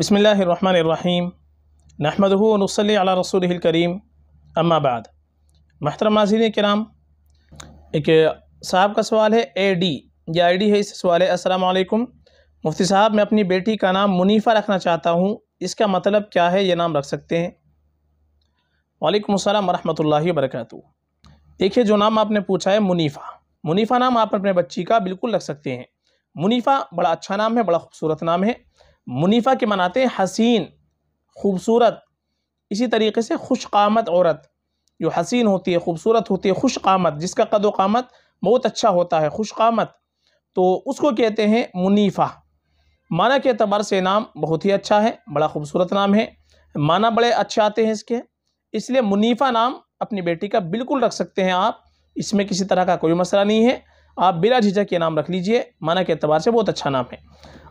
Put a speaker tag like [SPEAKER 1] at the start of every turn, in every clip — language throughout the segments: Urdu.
[SPEAKER 1] بسم اللہ الرحمن الرحیم نحمد نصلی علی رسول الکریم اما بعد محترم ناظرین کرام ایک صاحب کا سوال ہے اے ڈی یا آئی ڈی ہے اس سوال ہے السلام علیکم مفتی صاحب میں اپنی بیٹی کا نام منیفہ رکھنا چاہتا ہوں اس کا مطلب کیا ہے یہ نام رکھ سکتے ہیں وعلیکم السلام ورحمۃ اللہ وبرکاتہ دیکھیے جو نام آپ نے پوچھا ہے منیفہ منیفہ نام آپ اپنے بچی کا بالکل رکھ سکتے ہیں منیفہ بڑا اچھا نام ہے بڑا خوبصورت نام ہے منیفہ کے مناتے ہیں حسین خوبصورت اسی طریقے سے خوش قامت عورت جو حسین ہوتی ہے خوبصورت ہوتی ہے خوش جس کا قد و قامت بہت اچھا ہوتا ہے خوش تو اس کو کہتے ہیں منیفہ معنی کے اعتبار سے نام بہت ہی اچھا ہے بڑا خوبصورت نام ہے معنی بڑے اچھے آتے ہیں اس کے اس لیے منیفہ نام اپنی بیٹی کا بالکل رکھ سکتے ہیں آپ اس میں کسی طرح کا کوئی مسئلہ نہیں ہے آپ بلا جھجھا یہ نام رکھ لیجئے معنی کے اعتبار سے بہت اچھا نام ہے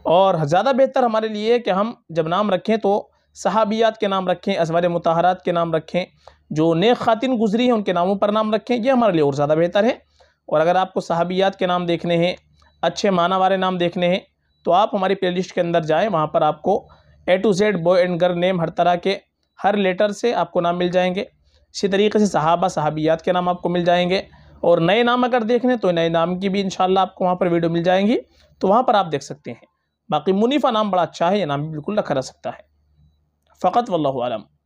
[SPEAKER 1] اور زیادہ بہتر ہمارے لیے کہ ہم جب نام رکھیں تو صحابیات کے نام رکھیں ازوار متحرات کے نام رکھیں جو نیک خواتین گزری ہیں ان کے ناموں پر نام رکھیں یہ ہمارے لیے اور زیادہ بہتر ہے اور اگر آپ کو صحابیات کے نام دیکھنے ہیں اچھے معنی والے نام دیکھنے ہیں تو آپ ہماری پلے لسٹ کے اندر جائیں وہاں پر آپ کو A to Z boy and girl name ہر طرح کے ہر لیٹر سے آپ کو نام مل جائیں گے اسی طریقے سے صحابہ صحابیات کے نام آپ کو مل جائیں گے اور نئے نام اگر دیکھنے تو نئے نام کی بھی انشاءاللہ آپ کو وہاں پر ویڈیو مل جائیں گی تو وہاں پر آپ دیکھ سکتے ہیں باقی منیفہ نام بڑا اچھا ہے یہ نام بھی بالکل رکھا رہ سکتا ہے فقط واللہ عالم